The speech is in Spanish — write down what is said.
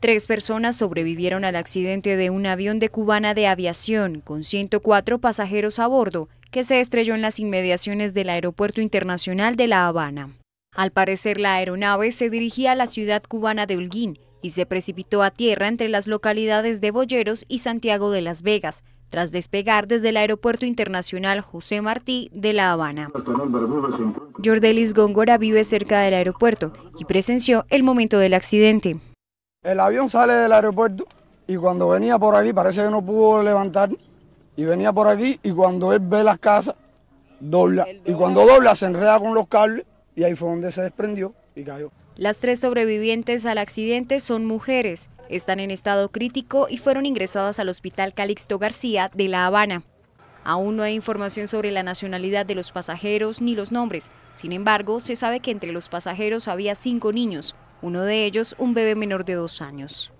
Tres personas sobrevivieron al accidente de un avión de cubana de aviación con 104 pasajeros a bordo que se estrelló en las inmediaciones del Aeropuerto Internacional de La Habana. Al parecer, la aeronave se dirigía a la ciudad cubana de Holguín y se precipitó a tierra entre las localidades de Boyeros y Santiago de Las Vegas, tras despegar desde el Aeropuerto Internacional José Martí de La Habana. Jordelis Góngora vive cerca del aeropuerto y presenció el momento del accidente. El avión sale del aeropuerto y cuando venía por aquí, parece que no pudo levantar, y venía por aquí y cuando él ve las casas, dobla. Y cuando dobla se enreda con los cables y ahí fue donde se desprendió y cayó. Las tres sobrevivientes al accidente son mujeres. Están en estado crítico y fueron ingresadas al Hospital Calixto García de La Habana. Aún no hay información sobre la nacionalidad de los pasajeros ni los nombres. Sin embargo, se sabe que entre los pasajeros había cinco niños, uno de ellos un bebé menor de dos años.